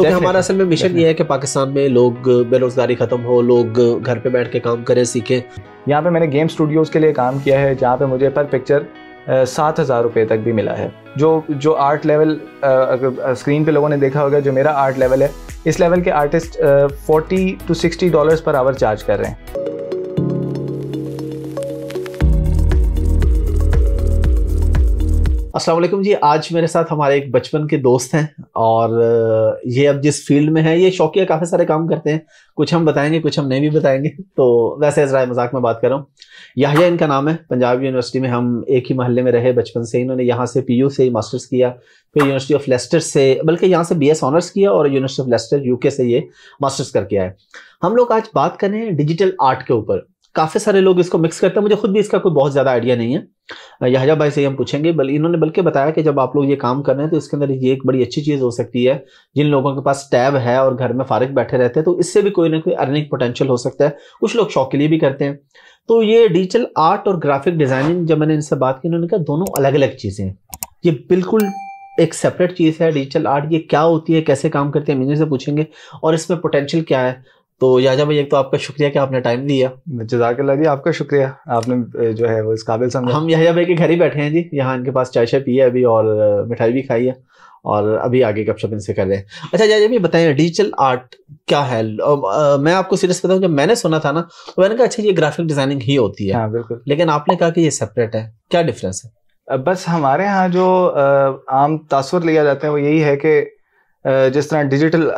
तो क्या हमारा असल में मिशन ये है कि पाकिस्तान में लोग बेरोजगारी खत्म हो लोग घर पे बैठ के काम करें सीखे यहाँ पे मैंने गेम स्टूडियोज के लिए काम किया है जहाँ पे मुझे पर पिक्चर सात हज़ार रुपये तक भी मिला है जो जो आर्ट लेवल स्क्रीन पे लोगों ने देखा होगा जो मेरा आर्ट लेवल है इस लेवल के artist forty two sixty dollars per hour charge कर रहे हैं असलम जी आज मेरे साथ हमारे एक बचपन के दोस्त हैं और ये अब जिस फील्ड में हैं ये शौकिया काफ़ी सारे काम करते हैं कुछ हम बताएंगे कुछ हम नहीं भी बताएंगे तो वैसे राय मजाक में बात कर रहा हूँ यहाँ इनका नाम है पंजाब यूनिवर्सिटी में हम एक ही महल में रहे बचपन से इन्होंने यहाँ से पी से ही मास्टर्स किया फिर यूनिवर्सिटी ऑफ लेस्टर से बल्कि यहाँ से बी ऑनर्स किया और यूनिवर्सिटी ऑफ लेस्टर यू से ये मास्टर्स करके आए हम लोग आज बात करें डिजिटल आर्ट के ऊपर काफ़ी सारे लोग इसको मिक्स करते हैं मुझे खुद भी इसका कोई बहुत ज़्यादा आइडिया नहीं है यहाजा भाई से हम पूछेंगे बल इन्होंने बल्कि बताया कि जब आप लोग ये काम कर रहे हैं तो इसके अंदर ये एक बड़ी अच्छी चीज़ हो सकती है जिन लोगों के पास टैब है और घर में फारिग बैठे रहते हैं तो इससे भी कोई ना कोई अर्निंग पोटेंशियल हो सकता है कुछ लोग शौक के लिए भी करते हैं तो ये डिजिटल आर्ट और ग्राफिक डिज़ाइनिंग जब मैंने इनसे बात की उन्होंने कहा दोनों अलग अलग चीज़ें हैं ये बिल्कुल एक सेपरेट चीज़ है डिजिटल आर्ट ये क्या होती है कैसे काम करते हैं मैंने से पूछेंगे और इसमें पोटेंशियल क्या है तो याजा भाई एक तो आपका शुक्रिया कि आपने टाइम दिया जजाकल्ला जी आपका शुक्रिया आपने जो है वो इस काबिल समझा हम याजा भाई के घर ही बैठे हैं जी यहाँ इनके पास चाय शाय पी है अभी और मिठाई भी खाई है और अभी आगे गपशप इनसे कर रहे हैं अच्छा याजा भाई बताएं डिजिटल आर्ट क्या है आ, मैं आपको सीरियस बताऊँ जब मैंने सुना था ना तो मैंने कहा अच्छा ये ग्राफिक डिजाइनिंग ही होती है हाँ, बिल्कुल लेकिन आपने कहा कि ये सेपरेट है क्या डिफरेंस है बस हमारे यहाँ जो आम तासुर लिया जाता है वो यही है कि जिस तरह डिजिटल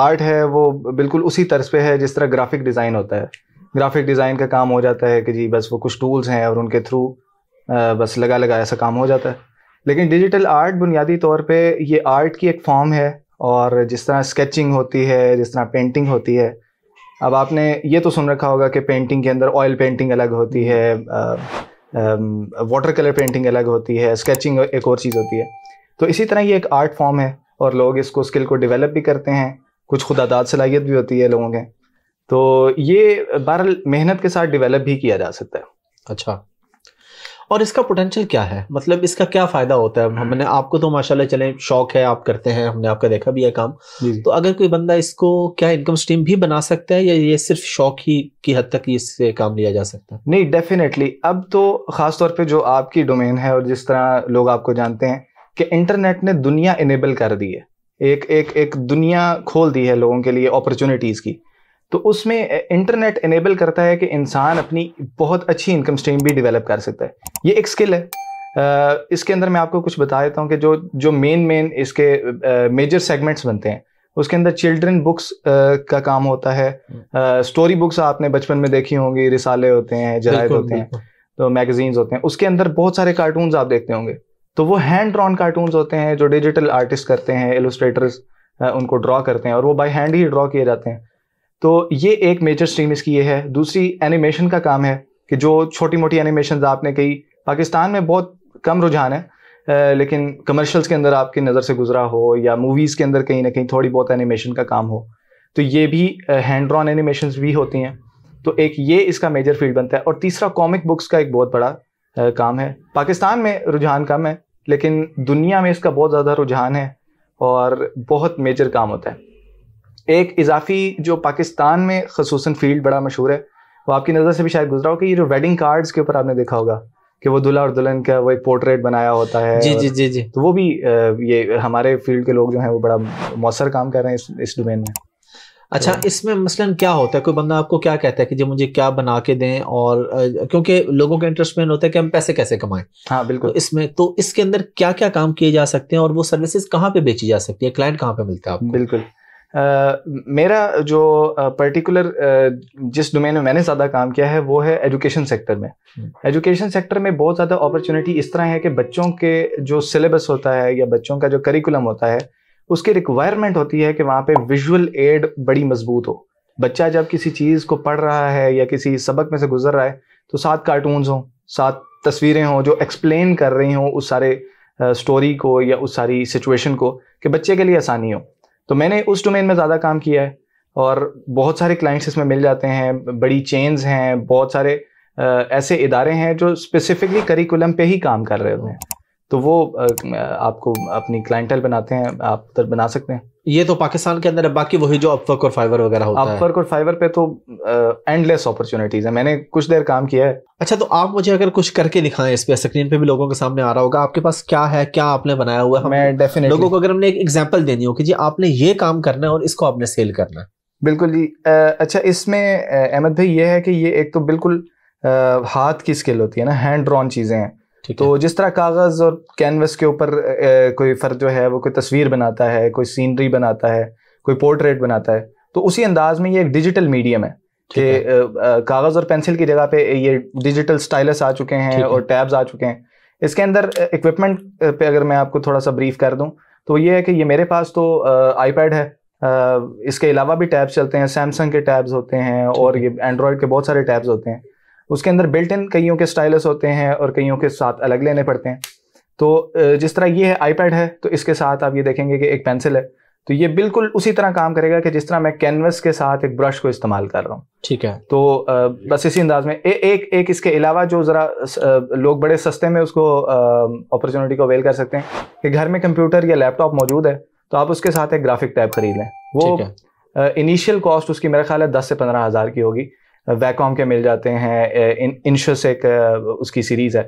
आर्ट है वो बिल्कुल उसी तर्ज पे है जिस तरह ग्राफिक डिज़ाइन होता है ग्राफिक डिज़ाइन का काम हो जाता है कि जी बस वो कुछ टूल्स हैं और उनके थ्रू बस लगा लगा ऐसा काम हो जाता है लेकिन डिजिटल आर्ट बुनियादी तौर पे ये आर्ट की एक फॉर्म है और जिस तरह स्केचिंग होती है जिस तरह पेंटिंग होती है अब आपने ये तो सुन रखा होगा कि पेंटिंग के अंदर ऑयल पेंटिंग अलग होती है वाटर कलर पेंटिंग अलग होती है स्केचिंग एक और चीज़ होती है तो इसी तरह ये एक आर्ट फॉर्म है और लोग इसको स्किल को डेवलप भी करते हैं कुछ खुदादाद सलाहियत भी होती है लोगों के तो ये बहर मेहनत के साथ डेवलप भी किया जा सकता है अच्छा और इसका पोटेंशियल क्या है मतलब इसका क्या फ़ायदा होता है हमने आपको तो माशाल्लाह चले शौक है आप करते हैं हमने आपका देखा भी है काम तो अगर कोई बंदा इसको क्या इनकम स्ट्रीम भी बना सकता है या ये सिर्फ शौक ही की हद तक इससे काम लिया जा सकता है नहीं डेफिनेटली अब तो खासतौर पर जो आपकी डोमेन है और जिस तरह लोग आपको जानते हैं कि इंटरनेट ने दुनिया इनेबल कर दी है एक एक एक दुनिया खोल दी है लोगों के लिए अपॉर्चुनिटीज़ की तो उसमें इंटरनेट इनेबल करता है कि इंसान अपनी बहुत अच्छी इनकम स्ट्रीम भी डेवलप कर सकता है ये एक स्किल है इसके अंदर मैं आपको कुछ बता देता हूँ कि जो जो मेन मेन इसके मेजर सेगमेंट्स बनते हैं उसके अंदर चिल्ड्रन बुक्स का काम होता है आ, स्टोरी बुक्स आपने बचपन में देखी होंगी रिसाले होते हैं जराय होते हैं तो मैगजीन्स होते हैं उसके अंदर बहुत सारे कार्टून्स आप देखते होंगे तो वो हैंड ड्रॉन कार्टून होते हैं जो डिजिटल आर्टिस्ट करते हैं एलोस्ट्रेटर्स उनको ड्रॉ करते हैं और वो बाई हैंड ही ड्रॉ किए जाते हैं तो ये एक मेजर स्ट्रीम इसकी ये है दूसरी एनिमेशन का काम है कि जो छोटी मोटी एनिमेशन आपने कही पाकिस्तान में बहुत कम रुझान है लेकिन कमर्शियल्स के अंदर आपकी नज़र से गुजरा हो या मूवीज़ के अंदर कहीं ना कहीं थोड़ी बहुत एनिमेशन का काम हो तो ये भी हैंड ड्रॉन एनिमेशन भी होती हैं तो एक ये इसका मेजर फील्ड बनता है और तीसरा कॉमिक बुक्स का एक बहुत बड़ा काम है पाकिस्तान में रुझान कम है लेकिन दुनिया में इसका बहुत ज़्यादा रुझान है और बहुत मेजर काम होता है एक इजाफी जो पाकिस्तान में खसूस फील्ड बड़ा मशहूर है वो आपकी नज़र से भी शायद गुजरा हो कि ये जो वेडिंग कार्ड्स के ऊपर आपने देखा होगा कि वो दुल्हा और दुल्हन का वो एक पोर्ट्रेट बनाया होता है जी जी जी जी तो वो भी ये हमारे फील्ड के लोग जो हैं वो बड़ा मौसर काम कर रहे हैं इस इस डोमेन में अच्छा तो इसमें मसलन क्या होता है कोई बंदा आपको क्या कहता है कि जी मुझे क्या बना के दें और क्योंकि लोगों का इंटरेस्ट में होता है कि हम पैसे कैसे कमाएं हाँ बिल्कुल तो इसमें तो इसके अंदर क्या क्या काम किए जा सकते हैं और वो सर्विसेज कहाँ पे बेची जा सकती है क्लाइंट कहाँ पे मिलता है आपको बिल्कुल Uh, मेरा जो पर्टिकुलर uh, uh, जिस डोमेन में मैंने ज़्यादा काम किया है वो है एजुकेशन सेक्टर में एजुकेशन हम्म। सेक्टर में बहुत ज़्यादा अपॉर्चुनिटी इस तरह है कि बच्चों के जो सिलेबस होता है या बच्चों का जो करिकुलम होता है उसकी रिक्वायरमेंट होती है कि वहाँ पे विजुअल एड बड़ी मजबूत हो बच्चा जब किसी चीज़ को पढ़ रहा है या किसी सबक में से गुजर रहा है तो सात कार्टून्स हों सात तस्वीरें हों जो एक्सप्लेन कर रही हों उस सारे स्टोरी को या उस सारी सिचुएशन को कि बच्चे के लिए आसानी हो तो मैंने उस डोमेन में ज़्यादा काम किया है और बहुत सारे क्लाइंट्स इसमें मिल जाते हैं बड़ी चेन्स हैं बहुत सारे ऐसे इदारे हैं जो स्पेसिफिकली करिकुलम पे ही काम कर रहे होते हैं तो वो आपको अपनी क्लाइंटल बनाते हैं आप उधर बना सकते हैं ये तो पाकिस्तान के अंदर है बाकी वही जो अपवर्क और फाइवर वगैरह होता अपवर्क है अपवर्क और फाइवर पे तो एंडलेस अपॉर्चुनिटीज है मैंने कुछ देर काम किया है अच्छा तो आप मुझे अगर कुछ करके दिखाएं इस पे स्क्रीन पे भी लोगों के सामने आ रहा होगा आपके पास क्या है क्या आपने बनाया हुआ है मैं डेफिनेटली लोगों को अगर हमने एक एग्जाम्पल देनी हो कि जी आपने ये काम करना है और इसको आपने सेल करना है बिल्कुल जी अच्छा इसमें अहमद भाई ये है कि ये एक तो बिल्कुल हाथ की स्किल होती है ना हैंड ड्रॉन चीज़ें हैं तो जिस तरह कागज और कैनवस के ऊपर कोई फर्द जो है वो कोई तस्वीर बनाता है कोई सीनरी बनाता है कोई पोर्ट्रेट बनाता है तो उसी अंदाज में ये एक डिजिटल मीडियम है कि कागज और पेंसिल की जगह पे ये डिजिटल स्टाइलस आ चुके हैं और टैब्स आ चुके हैं इसके अंदर इक्विपमेंट पे अगर मैं आपको थोड़ा सा ब्रीफ कर दूं तो ये है कि ये मेरे पास तो आईपैड है आ, इसके अलावा भी टैब्स चलते हैं सैमसंग के टैब्स होते हैं और ये एंड्रॉयड के बहुत सारे टैब्स होते हैं उसके अंदर बिल्ट इन कईयों के स्टाइलस होते हैं और कईयों के साथ अलग लेने पड़ते हैं तो जिस तरह ये है आईपैड है तो इसके साथ आप ये देखेंगे कि एक पेंसिल है तो ये बिल्कुल उसी तरह काम करेगा कि जिस तरह मैं कैनवस के साथ एक ब्रश को इस्तेमाल कर रहा हूँ ठीक है तो बस इसी अंदाज में ए, एक एक इसके अलावा जो ज़रा लोग बड़े सस्ते में उसको अपॉर्चुनिटी को अवेल कर सकते हैं कि घर में कंप्यूटर या लैपटॉप मौजूद है तो आप उसके साथ एक ग्राफिक टैब खरीद लें वो इनिशियल कॉस्ट उसकी मेरा ख्याल है दस से पंद्रह हज़ार की होगी वैकॉम के मिल जाते हैं इन इंशस एक उसकी सीरीज़ है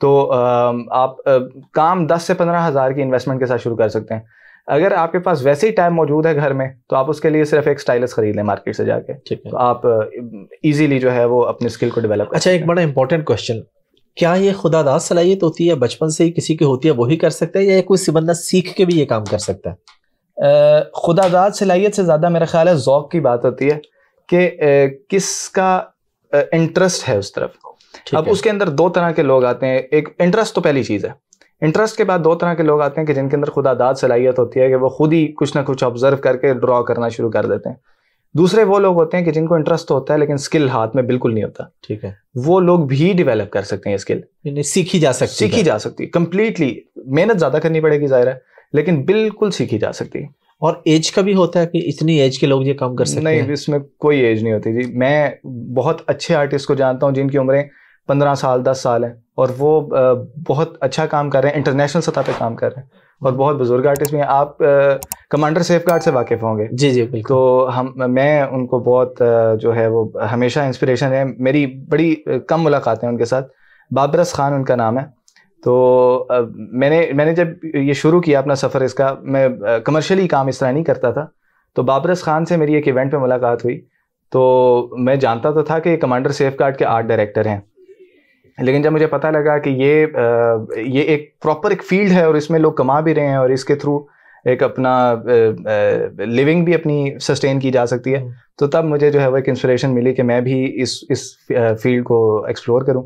तो आप काम दस से पंद्रह हज़ार की इन्वेस्टमेंट के साथ शुरू कर सकते हैं अगर आपके पास वैसे ही टाइम मौजूद है घर में तो आप उसके लिए सिर्फ एक स्टाइलस खरीद लें मार्केट से जाके ठीक है तो आप इजीली जो है वो अपने स्किल को डेवलप अच्छा एक बड़ा इंपॉर्टेंट क्वेश्चन क्या ये खुदादाद सलाहियत होती है बचपन से ही किसी की होती है वही कर सकता है या कोई बंदा सीख के भी ये काम कर सकता है खुदादाद सलाहियत से ज़्यादा मेरा ख्याल है ओक़ की बात होती है कि किसका इंटरेस्ट है उस तरफ अब उसके अंदर दो तरह के लोग आते हैं एक इंटरेस्ट तो पहली चीज़ है इंटरेस्ट के बाद दो तरह के लोग आते हैं कि जिनके अंदर दाद सलाहियत होती है कि वो खुद ही कुछ ना कुछ ऑब्जर्व करके ड्रॉ करना शुरू कर देते हैं दूसरे वो लोग होते हैं कि जिनको इंटरेस्ट होता है लेकिन स्किल हाथ में बिल्कुल नहीं होता ठीक है वो लोग भी डेवलप कर सकते हैं स्किल सीखी जा सकती सीखी जा सकती है कंप्लीटली मेहनत ज्यादा करनी पड़ेगी जाहिर है लेकिन बिल्कुल सीखी जा सकती है और एज का भी होता है कि इतनी एज के लोग ये काम कर सकते नहीं, हैं नहीं इसमें कोई एज नहीं होती जी मैं बहुत अच्छे आर्टिस्ट को जानता हूँ जिनकी उम्रें पंद्रह साल दस साल है और वो बहुत अच्छा काम कर रहे हैं इंटरनेशनल सतह पे काम कर रहे हैं और बहुत बुजुर्ग आर्टिस्ट भी हैं आप कमांडर सेफ गार्ड से वाकिफ होंगे जी जी बिल्कुल तो हम मैं उनको बहुत जो है वो हमेशा इंस्पिरेशन है मेरी बड़ी कम मुलाकातें उनके साथ बाबरस खान उनका नाम है तो मैंने मैंने जब ये शुरू किया अपना सफ़र इसका मैं कमर्शियली काम इस तरह नहीं करता था तो बाबरस खान से मेरी एक इवेंट पे मुलाकात हुई तो मैं जानता तो था कि कमांडर सेफ गार्ड के आर्ट डायरेक्टर हैं लेकिन जब मुझे पता लगा कि ये ये एक प्रॉपर एक फील्ड है और इसमें लोग कमा भी रहे हैं और इसके थ्रू एक अपना लिविंग भी अपनी सस्टेन की जा सकती है हम्म। तो तब मुझे जो है वो एक इंस्परेशन मिली कि मैं भी इस इस फील्ड को एक्सप्लोर करूं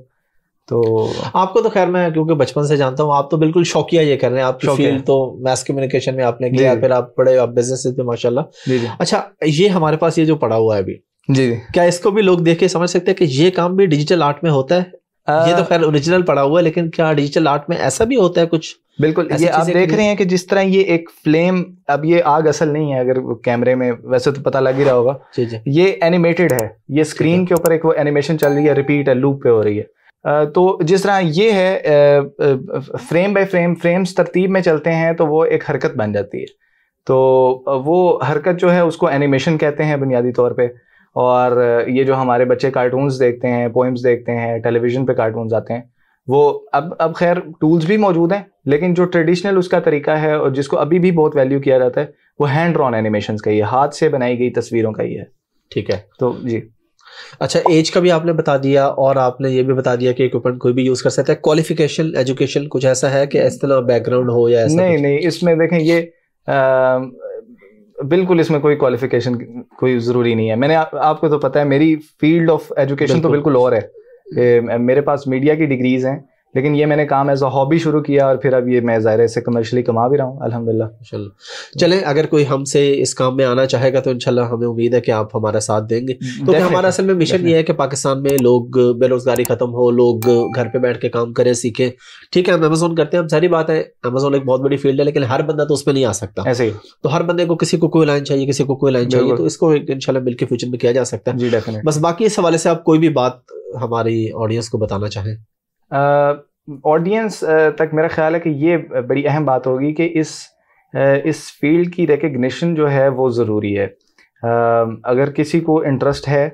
तो आपको तो खैर मैं क्योंकि बचपन से जानता हूँ आप तो बिल्कुल शौकिया ये कर रहे हैं आप फील्ड तो मैस कम्युनिकेशन में आपने किया फिर आप पढ़े आप बिजनेस पे माशाल्लाह अच्छा ये हमारे पास ये जो पड़ा हुआ है अभी जी क्या इसको भी लोग देख के समझ सकते हैं कि ये काम भी डिजिटल आर्ट में होता है आ, ये तो खैर ओरिजिनल पड़ा हुआ है लेकिन क्या डिजिटल आर्ट में ऐसा भी होता है कुछ बिल्कुल ये आप देख रहे हैं कि जिस तरह ये एक फ्लेम अब ये आग असल नहीं है अगर कैमरे में वैसे तो पता लग ही रहा होगा जी जी ये एनिमेटेड है ये स्क्रीन के ऊपर एक वो एनिमेशन चल रही है रिपीट है लूप पे हो रही है तो जिस तरह ये है फ्रेम बाय फ्रेम फ्रेम्स तरतीब में चलते हैं तो वो एक हरकत बन जाती है तो वो हरकत जो है उसको एनिमेशन कहते हैं बुनियादी तौर पे और ये जो हमारे बच्चे कार्टून्स देखते हैं पोइम्स देखते हैं टेलीविज़न पे कार्टून्स आते हैं वो अब अब खैर टूल्स भी मौजूद हैं लेकिन जो ट्रेडिशनल उसका तरीका है और जिसको अभी भी बहुत वैल्यू किया जाता है वो हैंड ड्रॉन एनिमेशन का ही है हाथ से बनाई गई तस्वीरों का ही है ठीक है तो जी अच्छा एज का भी आपने बता दिया और आपने ये भी बता दिया कि इक्विपमेंट कोई भी यूज़ कर सकता है क्वालिफिकेशन एजुकेशन कुछ ऐसा है कि इस तरह बैकग्राउंड हो या ऐसा नहीं नहीं इसमें देखें ये आ, बिल्कुल इसमें कोई क्वालिफिकेशन कोई ज़रूरी नहीं है मैंने आ, आपको तो पता है मेरी फील्ड ऑफ एजुकेशन तो बिल्कुल और है मेरे पास मीडिया की डिग्रीज़ हैं लेकिन ये मैंने काम एज अ हॉबी शुरू किया और फिर अब ये मैं ज़ाहिर से कमर्शली कमा भी रहा हूँ अलहमदिल्ला चले अगर कोई हमसे इस काम में आना चाहेगा तो इनशाला हमें उम्मीद है कि आप हमारा साथ देंगे क्योंकि तो हमारा असल में मिशन ये है कि पाकिस्तान में लोग बेरोजगारी खत्म हो लोग घर पर बैठ के काम करें सीखें ठीक है हम अमेजोन करते हैं हम सारी बात है अमेजोन एक बहुत बड़ी फील्ड है लेकिन हर बंदा तो उसमें नहीं आ सकता ऐसे तो हर बंदे को किसी को कोई लाइन चाहिए किसी को कोई लाइन चाहिए तो इसको इनशाला मिलकर फ्यूचर में किया जा सकता है बस बाकी इस हवाले से आप कोई भी बात हमारी ऑडियंस को बताना चाहें ऑडियंस तक मेरा ख्याल है कि ये बड़ी अहम बात होगी कि इस इस फील्ड की रिकग्निशन जो है वो ज़रूरी है अगर किसी को इंटरेस्ट है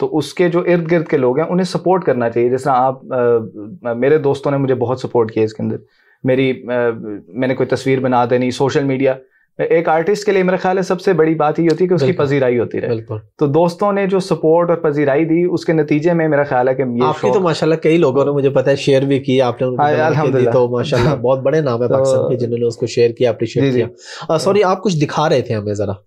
तो उसके जो इर्द गिर्द के लोग हैं उन्हें सपोर्ट करना चाहिए जिस तरह आप मेरे दोस्तों ने मुझे बहुत सपोर्ट किया इसके अंदर मेरी मैंने कोई तस्वीर बना देनी सोशल मीडिया एक आर्टिस्ट के लिए मेरे ख्याल है सबसे बड़ी बात ये होती है कि उसकी पजीराई होती रहे तो दोस्तों ने जो सपोर्ट और पजीराई दी उसके नतीजे में मेरा ख्याल है कि ये आपकी तो माशाल्लाह कई लोगों ने मुझे पता है शेयर भी की आपने हाँ, तो माशाल्लाह बहुत बड़े नाम है तो पाकिस्तान के जिन्होंने उसको शेयर किया अप्रिशिएट किया सॉरी आप कुछ दिखा रहे थे हमें जरा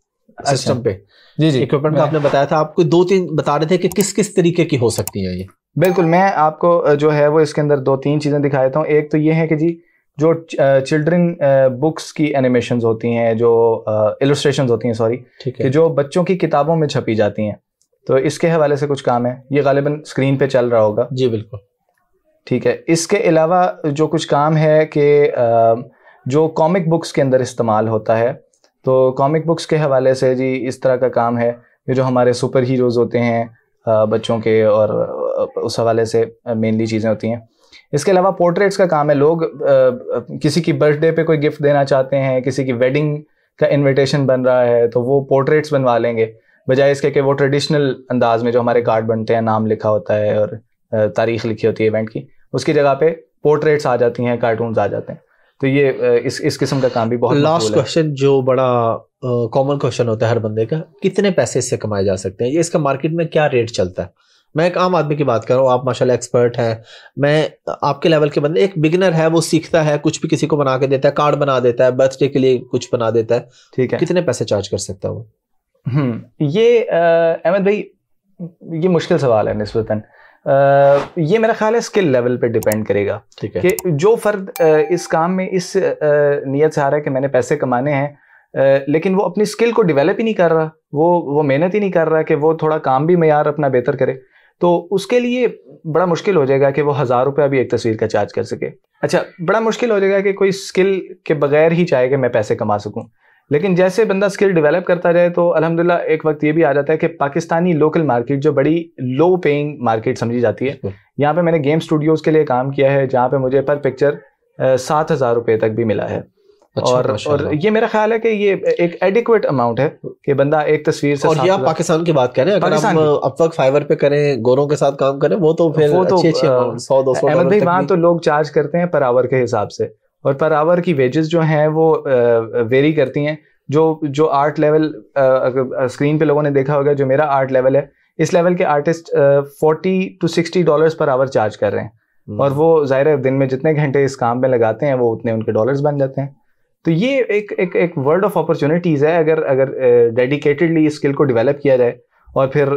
सिस्टम अच्छा। पे जी जी इक्विपमेंट का आपने बताया था आपको दो तीन बता रहे थे कि किस किस तरीके की हो सकती है ये बिल्कुल मैं आपको जो है वो इसके अंदर दो तीन चीजें दिखा देता हूँ एक तो ये है कि जी जो चिल्ड्रन बुक्स की एनिमेशन होती हैं जो इलस्ट्रेशन होती हैं सॉरी कि जो बच्चों की किताबों में छपी जाती हैं तो इसके हवाले से कुछ काम है ये गालिबा स्क्रीन पे चल रहा होगा जी बिल्कुल ठीक है इसके अलावा जो कुछ काम है कि जो कॉमिक बुक्स के अंदर इस्तेमाल होता है तो कॉमिक बुक्स के हवाले से जी इस तरह का काम है जो हमारे सुपर हीरोज़ होते हैं बच्चों के और उस हवाले से मेनली चीज़ें होती हैं इसके अलावा पोर्ट्रेट्स का काम है लोग आ, किसी की बर्थडे पे कोई गिफ्ट देना चाहते हैं किसी की वेडिंग का इनविटेशन बन रहा है तो वो पोर्ट्रेट्स बनवा लेंगे बजाय इसके कि वो ट्रेडिशनल अंदाज में जो हमारे कार्ड बनते हैं नाम लिखा होता है और तारीख लिखी होती है इवेंट की उसकी जगह पे पोर्ट्रेट्स आ जाती हैं कार्टून आ जाते हैं तो ये इस इस किस्म का काम भी बहुत लास्ट क्वेश्चन जो बड़ा कॉमन क्वेश्चन होता है हर बंदे का कितने पैसे इससे कमाए जा सकते हैं ये इसका मार्केट में क्या रेट चलता है मैं एक आम आदमी की बात कर रहा हूँ आप माशाल्लाह एक्सपर्ट हैं मैं आपके लेवल के बंदे एक बिगिनर है वो सीखता है कुछ भी किसी को बना के देता है कार्ड बना देता है बर्थडे के लिए कुछ बना देता है ठीक है कितने पैसे चार्ज कर सकता है वो हम्म, ये अहमद भाई ये मुश्किल सवाल है नस्बता ये मेरा ख्याल है स्किल लेवल पे डिपेंड करेगा ठीक है कि जो फ़र्द इस काम में इस नीयत से आ रहा है कि मैंने पैसे कमाने हैं लेकिन वो अपनी स्किल को डेवलप ही नहीं कर रहा वो वो मेहनत ही नहीं कर रहा कि वो थोड़ा काम भी मैार अपना बेहतर करे तो उसके लिए बड़ा मुश्किल हो जाएगा कि वो हज़ार रुपया भी एक तस्वीर का चार्ज कर सके अच्छा बड़ा मुश्किल हो जाएगा कि कोई स्किल के बगैर ही चाहे कि मैं पैसे कमा सकूँ लेकिन जैसे बंदा स्किल डेवलप करता जाए तो अलहमदिल्ला एक वक्त ये भी आ जाता है कि पाकिस्तानी लोकल मार्केट जो बड़ी लो पेइंग मार्केट समझी जाती है यहाँ पे मैंने गेम स्टूडियोज़ के लिए काम किया है जहाँ पे मुझे पर पिक्चर सात हज़ार रुपये तक भी मिला है अच्छा, और और ये मेरा ख्याल है कि ये एक एडिक्वेट अमाउंट है कि बंदा एक तस्वीर से और ये आप पाकिस्तान की बात करें अगर आप अपवर्क फाइवर पे करें गोरों के साथ काम करें वो तो फिर वो तो सौ दो सौ अहमद भाई वहाँ तो लोग चार्ज करते हैं पर आवर के हिसाब से और पर आवर की वेजेस जो हैं वो वेरी करती हैं जो जो आर्ट लेवल स्क्रीन पे लोगों ने देखा होगा जो मेरा आर्ट लेवल है इस लेवल के artist forty two sixty dollars per hour charge कर रहे हैं हम्म। और वो ज़ाहिर है दिन में जितने घंटे इस काम में लगाते हैं वो उतने उनके डॉलर्स बन जाते हैं तो ये एक एक एक वर्ड ऑफ अपॉर्चुनिटीज है अगर अगर डेडिकेटेडली स्किल को डेवलप किया जाए और फिर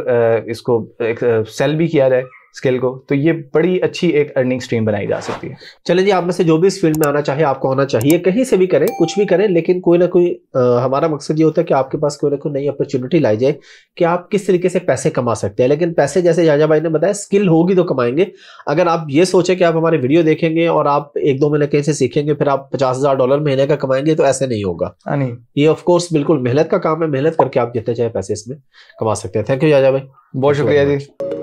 इसको एक सेल भी किया जाए स्किल को तो ये बड़ी अच्छी एक अर्निंग स्ट्रीम बनाई जा सकती है चले जी आप में से जो भी इस फील्ड में आना चाहे आपको आना चाहिए कहीं से भी करें कुछ भी करें लेकिन कोई ना कोई आ, हमारा मकसद ये होता है कि आपके पास कोई ना कोई नई अपॉर्चुनिटी लाई जाए कि आप किस तरीके से पैसे कमा सकते हैं लेकिन पैसे जैसे जाजा भाई ने बताया स्किल होगी तो कमाएंगे अगर आप ये सोचें कि आप हमारे वीडियो देखेंगे और आप एक दो महीने कहीं से सीखेंगे फिर आप पचास हजार डॉलर महीने का कमाएंगे तो ऐसे नहीं होगा हाँ, ये ऑफकोर्स बिल्कुल मेहनत का काम है मेहनत करके आप जितने चाहे पैसे इसमें कमा सकते हैं थैंक यू जाजा भाई बहुत शुक्रिया जी